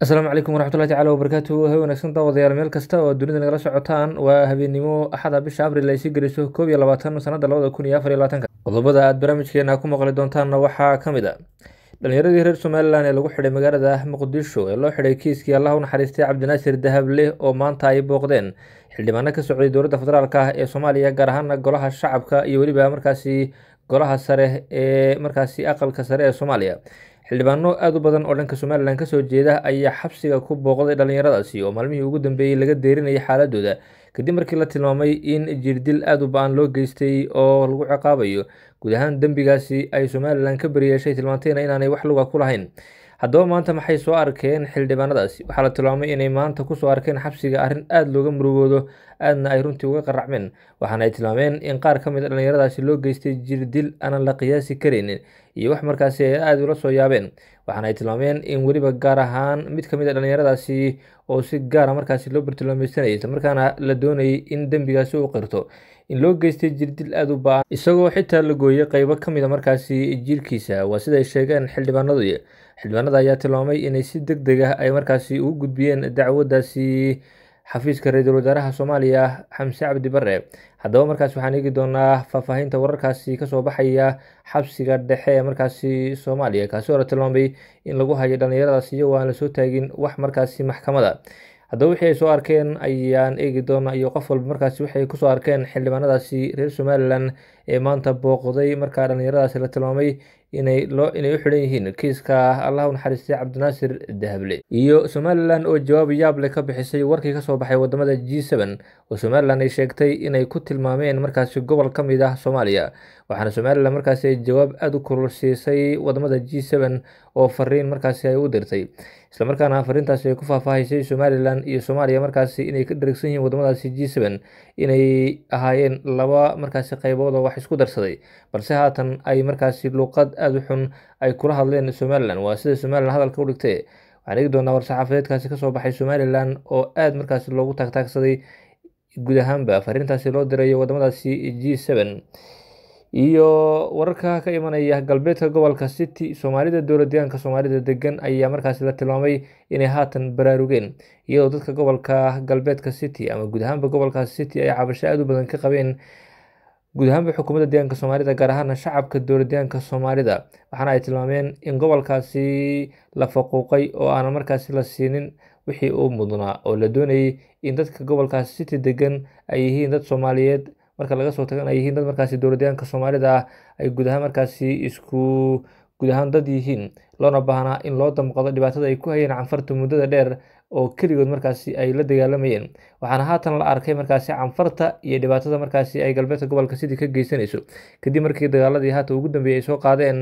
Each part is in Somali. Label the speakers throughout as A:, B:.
A: asalaamu calaykum waraxmatullahi tacala wabarakaatu ha wanaagsan daawadayaal meel kasta oo dunida nagala socotaan waa habeenimo axada bisha abril ay sii geliso koob iyo labaatan sanada labada kun iyo afar iyo labaatanka qodobada aad barnaamijkeena ku maqli doontaanna waxaa ka mid a dhallinyaradii reer somalilan ee lagu xidhay magaalada muqdisho ee loo xidhay kiiskii allaha u naxariistay cabdinaasir dahable oo maanta ay booqdeen xildhibaano ka socday dowladda federaalka ah ee soomaaliya gaar ahaana golaha shacabka iyo weliba markaasi golaha sare ee markaasi aqalka sare ee soomaaliya xildhibaano aad u badan oo dhanka somalilan ka soo jeeda ayaa xabsiga ku booqday dhallinyaradaasi oo maalmihii ugu dambeeyey laga deerinayay xaaladooda kadib markii la tilmaamay in jirdil aad u ba-an loo geystay oo lagu ciqaabayo guud ahaan dembigaasi ay somalilan ka beriyeeshay tilmaantayna inaanay wax luga ku lahayn haddaba maanta maxay soo arkeen xildhibaanadaasi waxaa la tilmaamay inay maanta ku soo arkeen xabsiga arrin aada looga murugoodo aadna ay runtii uga qaracmeen waxaana ay tilmaameen in qaar ka mid a ah dhallinyaradaasi loo geystay jirdil aanan la qiyaasi karaynin iyo wax markaasi ay aada ula soo yaabeen waxaana ay tilmaameen in weliba gaar ahaan mid ka mid a ah dhallinyaradaasi oo si gaara ah markaasi loo bartilmaameysanayay islamarkaana la doonayay in dembigaasi u qirto in loo geystay jirdil aada u ba-an isagoo xitaa la gooyey qaybo ka mid markaasi jirkiisa waa siday sheegeen xildhibaanadu xildhibaanada ayaa tilmaamay inay si deg deg ah ay markaasi ugu gudbiyeen dacwadaasi xafiiska ra-iisul wasaaraha soomaaliya xamse cabdi bare haddaba markaas waxaan eegi doonaa faahfaahinta wararkaasi kasoo baxaya xabsiga dhexe ee markaasi soomaaliya kaasi oo la tilmaamay in lagu hayo dhallinyaradaasi iyagoo aan lasoo taagin wax markaasi maxkamada haddaba wixii ay soo arkeen ayaan eegi doonaa iyo qof walba markaasi waxay kusoo arkeen xildhibaanadaasi reer somalilan ee maanta booqday markaa dhallinyaradaasi la tilmaamay inay u xidhan yihiin kiiska allah naxariistay cabdinaasir dahable iyo somalilan oo jawaab yaableh ka bixisay warkii kasoo baxay wadamada g oo somalilan ay sheegtay inay ku tilmaameen markaasi gobol ka mid ah soomaaliya waxaana somalilan markaasi ay jawaab aada u kororsiisay wadamada g oo fariin markaasi ay u dirtay islamarkaana fariintaasi ay ku faahfaahaysay somalilan iyo soomaaliya markaasi inay ka dharagsan yihiin wadamadaasi g inay ahaayeen laba markaasi qaybood oo wax isku darsaday balse haatan ay markaasi luuqad aada u xun ay kula hadleen somalilan waa sida somalilan hadalka u dhigtay waxaan dhigi doonaa war-saxaafadeedkaasi kasoo baxay somalilan oo aada markaas loogu taagtaagsaday guud ahaanba fariintaasi loo diray waddamadaasi g iyo wararka ka imanaya galbeedka gobolka city soomaalida dowladdeegaanka soomaalida degan ayaa markaasi la tilmaamay inay haatan baraarugeen iyadoo dadka gobolka galbeedka city ama guud ahaanba gobolkaas city ay cabasho aada u badan ka qabeen guud ahaanba xukuumadda deegaanka soomaalida gaar ahaana shacabka dowla deegaanka soomaalida waxaana ay tilmaameen in gobolkaasi la faquuqay oo aanan markaasi la siinin wixii uu mudnaa oo la doonayay in dadka gobolkaasi siti degan ay yihiin dad soomaaliyeed marka laga soo tagan ay yihiin dad markaasi dowla deegaanka soomaalida ah ay guud ahaan markaasi isku guud ahaan dad yihiin loona baahnaa in loo damqado dhibaatada ay ku hayeen canfarta muddada dheer oo keligood markaasi ay la dagaalamayeen waxaana haatan la arkay markaasi canfarta iyo dhibaatada markaasi ay galbeedka gobolka sidii ka geysanayso kadib markii dagaaladii haata ugu dambeeyey ay soo qaadeen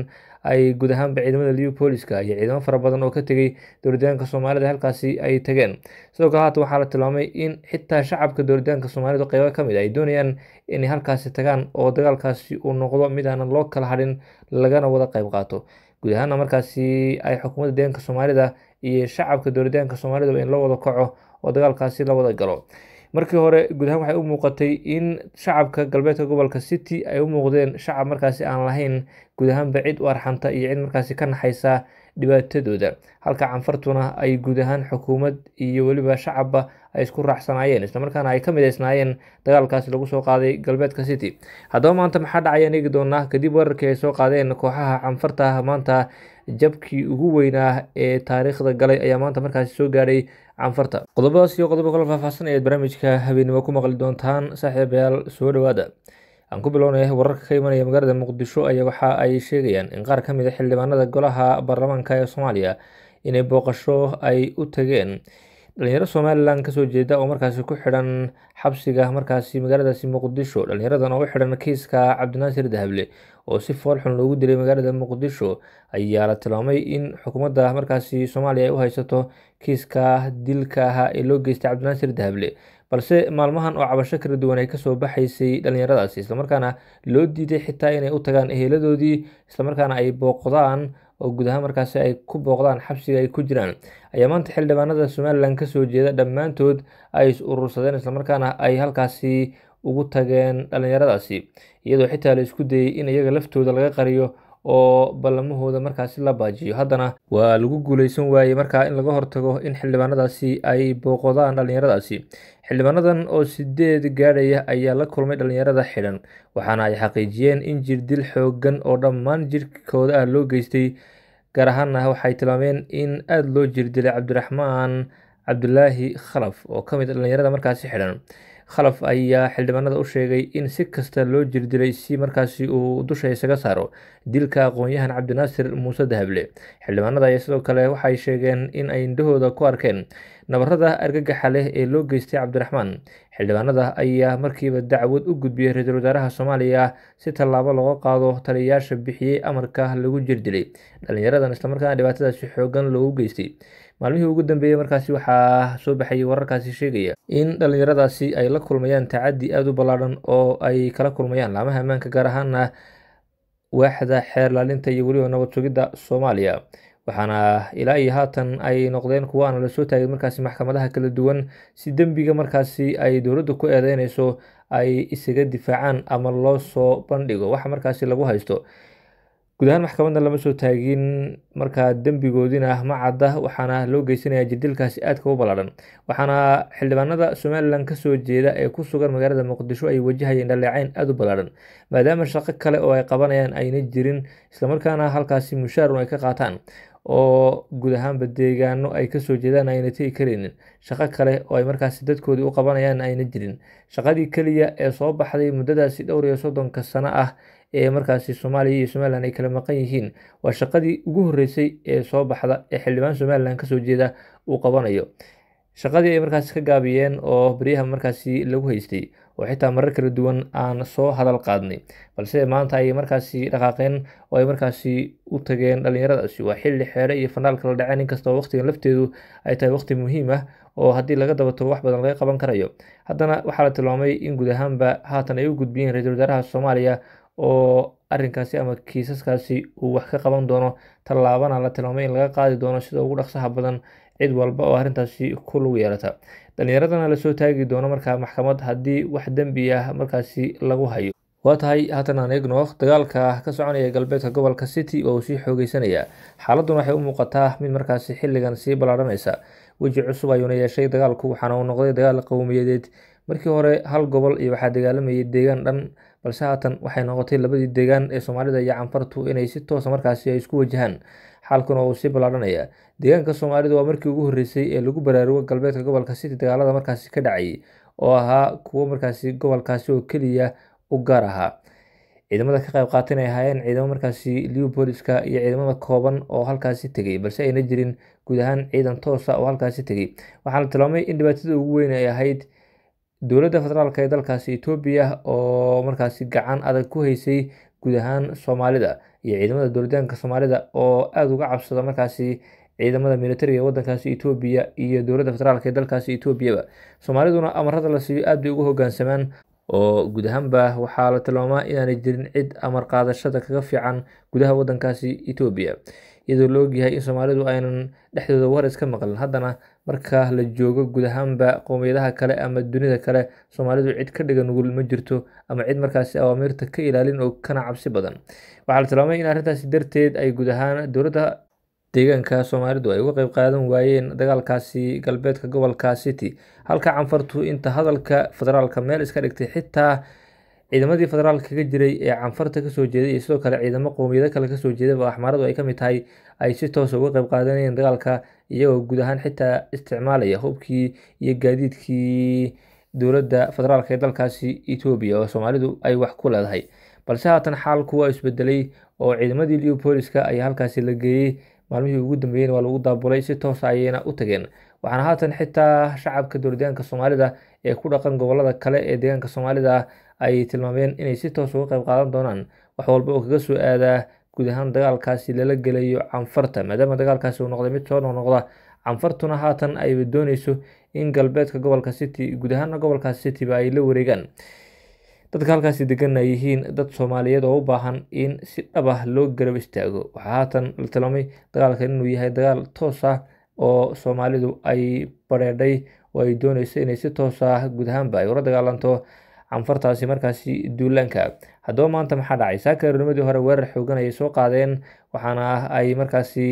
A: ay guud ahaanba ciidamada liupoliska iyo ciidamo fara badan oo ka tegay dowladdaanka soomaalida halkaasi ay tageen sidoo kale haatan waxaa la tilmaamay in xitaa shacabka dowladdaanka soomaalida qeybo ka mid ah ay doonayaan inay halkaasi tagaan oo dagaalkaasi uu noqdo mid aanan loo kala hadhin lagana wada qeyb qaato guud ahaana markaasi ay xukuumadda deegaanka soomaalida iyo shacabka dooritaanka soomaalidaba in la wada kaco oo dagaalkaasi la wada galo markii hore guud ahaan waxay u muuqatay in shacabka galbeedka gobolka city ay u muuqdeen shacab markaasi aan lahayn guud ahaanba cid u arxanta iyo cid markaasi ka naxaysa dhibaatadooda halka canfartuna ay guud ahaan xukuumad iyo weliba shacabba ay isku raacsanaayeen islamarkaana ay ka midaysnaayeen dagaalkaasi lagu soo qaaday galbeedka city haddaba maanta maxaa dhacayaan eegi doonaa kadib wararkii ay soo qaadeen kooxaha canfarta maanta jabkii ugu weynaa ah ee taariikhda galay ayaa maanta markaasi soo gaadhay canfarta qodobadaas iyo qodobo kalo faahfaahsan ayaad barnaamijka habeennimo ku maqli doontaan saaxiibayaal soo dhowaada aan ku bilownay wararka ka imanaya magaalada muqdisho ayaa waxa ay sheegayaan in qaar ka mid a ah xildhibaanada golaha baarlamaanka ee soomaaliya inay booqasho ay u tageen dhalinyaro somalilan kasoo jeeda oo markaasi ku xidhan xabsiga markaasi magaaladaasi muqdisho dhalinyaradan oo u xidhan kiiska cabdinaasir dahable oo si foolxun loogu dilay magaalada muqdisho ayaa la tilmaamay in xukuumadda markaasi soomaaliya ay u haysato kiiska dilka ahaa ee loo geystay cabdinaasir dahable balse maalmahan oo cabasho kala duwan ay kasoo baxaysay dhallinyaradaasi islamarkaana loo diiday xitaa inay u tagaan eheladoodii islamarkaana ay booqdaan oo guud markaasi ay ku booqdaan xabsiga ay ku jiraan ayaa maanta xildhibaanada somalilan kasoo jeeda dhammaantood ay is urursadeen islamarkaana ay halkaasi ugu tageen dhallinyaradaasi iyadoo xitaa la isku dayey in iyaga laftooda laga qariyo oo ballamahooda markaasi la baajiyo haddana waa lagu guulaysan waayey markaa in laga hortago in xildhibaanadaasi ay booqodaan dhallinyaradaasi xildhibaanadan oo sideed gaadhaya ayaa la kulmay dhallinyarada xidhan waxaana ay xaqiijiyeen in jirdil xooggan oo dhammaan jirkooda ah loo geystay gaar ahaana ah, waxay tilmaameen in aada loo jirdilay cabdiraxmaan cabdulaahi khalaf oo ka mid ah dhallinyarada markaasi xidhan khalaf ayaa xildhibaanada u sheegay in si kasta loo jirdilay si markaasi uu dusha isaga saaro dilka aqoon-yahan cabdinaasir muuse dahable xildhibaanada ayaa sidoo kale waxay sheegeen in ay indhahooda ku arkeen nabarada argagaxa leh ee loo geystay cabdiraxmaan xildhibaanada ayaa markiiba dacwad u gudbiyey ra-iisul wasaaraha soomaaliya si tallaabo looga qaado taliyayaasha bixiyey amarka lagu jirdilay dhalinyaradan islamarkaana dhibaatadaasi xoogan loogu geystay maalmihii ugu dambeeyey markaasi waxaa soo baxay wararkaasi sheegaya in dhalinyaradaasi ay la kulmayaan tacadi aada u ballaadhan oo ay kala kulmayaan laamaha ammaanka gaar ahaana waaxda xeerlaalinta iyo weliba nabad sugidda soomaaliya waxaana ilaa iyo haatan ay noqdeen kuwa aan la taagin markaasi maxkamadaha kala duwan si dembiga markaasi ay dowladda ku eedeynayso ay isaga difaacaan ama loo soo bandhigo waxa markaasi lagu haysto guud maxkamadna lama soo taagin marka dembigoodina ma cadda waxaana loo geysanaya jirdilkaasi aadka u ballaadhan waxaana xildhibaanada somalilan kasoo jeeda ee ku sugan magaalada muqdisho ay wajahayeen dhaleeceyn aada u ballaadhan maadaama shaqo kale oo ay qabanayaan ayna jirin islamarkaana halkaasi mushaarun ay ka qaataan oo guud ahaanba deegaano ay kasoo jeedaan ayna tegi karaynin shaqo kale oo ay markaasi dadkoodii u qabanayaan ayna jirin shaqadii keliya ee soo baxday muddadaasi dhowr iyo soddonka sano ah ee markaasi soomaaliya iyo somaliland ay kala maqan yihiin waa shaqadii ugu horreysay ee soo baxda ee xildhibaan somalilan kasoo jeeda uu qabanayo shaqadii ay markaasi ka gaabiyeen oo beryaha markaasi lagu haystay oo xitaa marar kala duwan aan soo hadal qaadnay balse maanta ayay markaasi dhaqaaqeen oo ay markaasi u tageen dhallinyaradaasi waa xilli xeere iyo fannaal kala dhaceen inkastoo waqtigan lafteedu ay tahay waqti muhiim ah oo haddii laga dabato wax badan laga qaban karayo haddana waxaa la tilmaamay in guud ahaanba haatan ay u gudbiyeen ra-iisul wasaaraha soomaaliya oo arrinkaasi ama kiisaskaasi uu wax ka qaban doono tallaabana la tilmaamay in laga qaadi doono sida ugu dhaqsaha badan cid walba oo arintaasi ku lug yeelata dhallinyaradana lasoo taagi doono markaa maxkamad haddii wax dembi ah markaasi lagu hayo waa tahay haatan aan eegno dagaalka ah ka soconaya galbeedka gobolka city oo uu sii xoogeysanaya xaaladuna waxay u muuqataa mid markaasi xilligan sii ballaadhanaysa weji cusub ayuuna yeeshay dagaalku waxaana uu noqday dagaal qowmiyadeed markii hore hal gobol iyo waxaa dagaalamayay deegaan dhan balse haatan waxay noqotay labadii deegaan ee soomaalida iyo canfartu inay si toosa ah markaasi ay isku wajahaan xaalkan uu sii ballaadhanaya deegaanka soomaalidu waa markii ugu horreysay ee lagu baraarugo galbeedka gobolka city dagaalada markaasi ka dhacayay oo ahaa kuwo markaasi gobolkaasi oo keliya u gaar ahaa ciidamada ka qayb qaatan ay ahaayeen ciidamo markaasi liw iyo ciidamada kooban oo halkaasi tegay balse ayna jirin guud ahaan ciidan toosa oo halkaasi tegay waxaa la tilmaamay in dhibaatada ugu weyn ay ahayd dowladda federaalka ee dalkaasi etoobiya oo markaasi gacan adag ku haysay guud ahaan soomaalida iyo ciidamada dowladaanka soomaalida oo aada uga cabsada markaasi ciidamada militariga wadankaasi etoobiya iyo dowladda federaalka ee dalkaasi etoobiyaba soomaaliduna amarada la siiyo aad bay ugu hogaansamaan oo guud ahaanba waxaa la tilmaamaa inaanay jirin cid amar qaadashada kaga fiican gudaha wadankaasi etoobiya iyadoo la ogyahay in soomaalidu aynan dhexdooda waris ka maqlin haddana marka la joogo guud ahaanba qowmiyadaha kale ama dunida kale soomaalidu cid ka dhiga nugul ma jirto ama cid markaasi awaamiirta ka ilaalin oo kana cabsi badan waxaa la tilmaamay in arrintaasi darteed ay guud ahaan dowladda deegaanka soomaalidu ay uga qeyb qaadan waayeen dagaalkaasi galbeedka gobolka city halka canfartu inta hadalka federaalka meel iska dhigtay xitaa ciidamadii federaalk kaga jiray ee canfarta kasoo jeeday iyo sidoo kale ciidamo qowmiyado kale kasoo jeedaba axmaaradu ay kamid tahay ay si toosa uga qayb qaadanayeen dagaalka iyagoo guud ahaan xitaa isticmaalaya hubkii iyo gaadiidkii dowladda federaalk ee dalkaasi etoobiya oo soomaalidu ay wax ku leedahay balse haatan xaalku waa isbedelay oo ciidamadii leopoliska ayaa halkaasi la geeyey maalmihii ugu dambeeyeyna waa lagu daabulay si toosa ah ayayna u tageen waxaana haatan xitaa shacabka dowladdeegaanka soomaalida ee ku dhaqan gobolada kale ee deegaanka soomaalida ayay tilmaameen inay si toos uga qayb qaadan doonaan wax walba oo kaga soo aadaa guud ahaan dagaalkaasi lala gelayo canfarta maadaama dagaalkaasi uu noqday mid soo noqnoqda canfartuna haatan ayba dooneyso in galbeedka gobolka city guud ahaana gobolka cityba ay la wareegaan dadka halkaasi deganna yihiin dad soomaaliyeed oo u baahan in si dhab ah loo garab istaago waxaa haatan la tilmaamay dagaalkan inuu yahay dagaal toos ah oo soomaalidu ay bareedhay oo ay dooneyso inay si toos ah guud ahaanba ay ula dagaalanto canfartaasi markaasi duulaanka haddaba maanta maxaa dhacay saaka nimadii hore weerar xoogan ayay soo qaadeen waxaana ah ay markaasi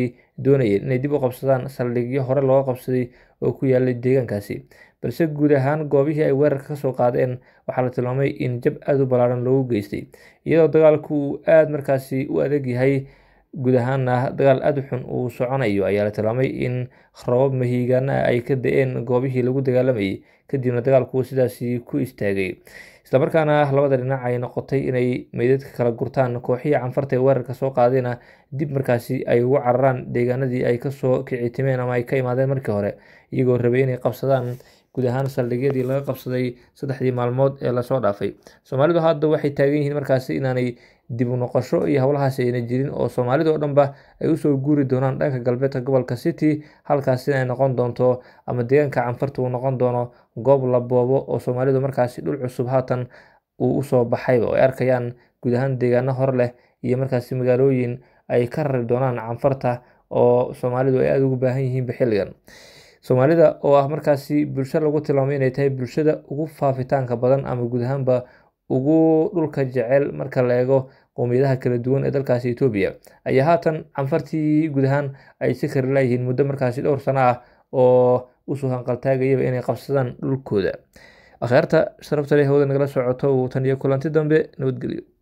A: doonayeen inay dib u qabsadaan saldhigyo hore looga qabsaday oo ku yaalay deegaankaasi balse guud ahaan goobihii ay weerarka kasoo qaadeen waxaa la tilmaamay in jab aada u ballaaran loogu geystay iyadoo dagaalku uu aada markaasi u adag yahay guud ahaana ah, dagaal aada xun uu soconayo ayaa la tilmaamay in rabab mahiigaana ah ay ka da-een goobihii lagu dagaalamayay kadibna dagaalku sidaasi ku istaagay islamarkaana labada dhinac ay noqotay inay meydadka kala gurtaan kooxihii canfarta ee weerarka soo qaadayna dib markaasi ay ugu cararaan deegaanadii ay kasoo kicitimeen ama ay ka imaadeen markii hore iyagoo rabay inay qabsadaan guud ahaan saldhigyadii laga qabsaday saddexdii maalmood ee lasoo dhaafay soomaalidu hadda waxay taagan yihiin markaasi inaanay dib u noqosho iyo howlahaasi ayna jirin oo soomaalida oo dhanba ay usoo guuri doonaan dhanka galbeedka gobolka city halkaasina ay noqon doonto ama deegaanka canfarta uu noqon doono goob la boobo oo soomaalidu markaasi dhul cusub haatan uu usoo baxayba ay arkayaan guud ahaan deegaano hor leh iyo markaasi magaalooyin ay ka rari doonaan canfarta oo soomaalidu ay aada ugu baahan yihiinba xilligan soomaalida oo ah markaasi bulsho lagu tilmaamay inay tahay bulshada ugu faafitaanka badan ama guud ahaanba ugu dhulka jecel marka la eego qowmiyadaha kala duwan ee dalkaasi etoobiya ayaa haatan canfartii guud ahaan ay si kari laayihiin muddo markaasi dhowr sano ah oo usoo hanqaltaagayaba inay qabsadaan dhulkooda akhyaarta sharafta leh hawada nagala socoto uu tan iyo kulanti dambe nabadgelyo